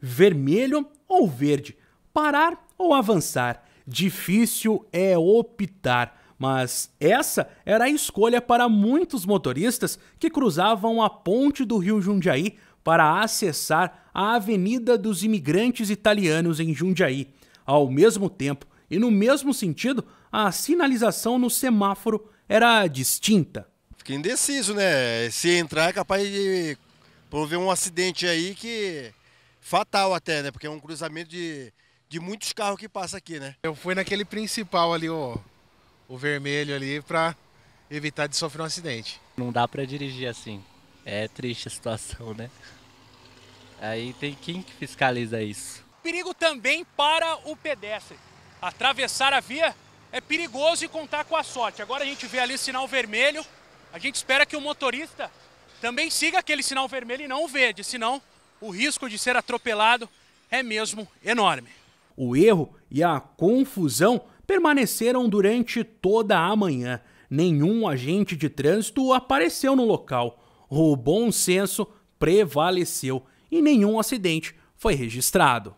vermelho ou verde, parar ou avançar. Difícil é optar, mas essa era a escolha para muitos motoristas que cruzavam a ponte do Rio Jundiaí para acessar a Avenida dos Imigrantes Italianos em Jundiaí. Ao mesmo tempo e no mesmo sentido, a sinalização no semáforo era distinta. Fiquei indeciso, né? Se entrar é capaz de prover um acidente aí que fatal até, né? Porque é um cruzamento de, de muitos carros que passa aqui, né? Eu fui naquele principal ali, o o vermelho ali, para evitar de sofrer um acidente. Não dá para dirigir assim. É triste a situação, né? Aí tem quem que fiscaliza isso? Perigo também para o pedestre. Atravessar a via é perigoso e contar com a sorte. Agora a gente vê ali o sinal vermelho. A gente espera que o motorista também siga aquele sinal vermelho e não o verde, senão o risco de ser atropelado é mesmo enorme. O erro e a confusão permaneceram durante toda a manhã. Nenhum agente de trânsito apareceu no local. O bom senso prevaleceu e nenhum acidente foi registrado.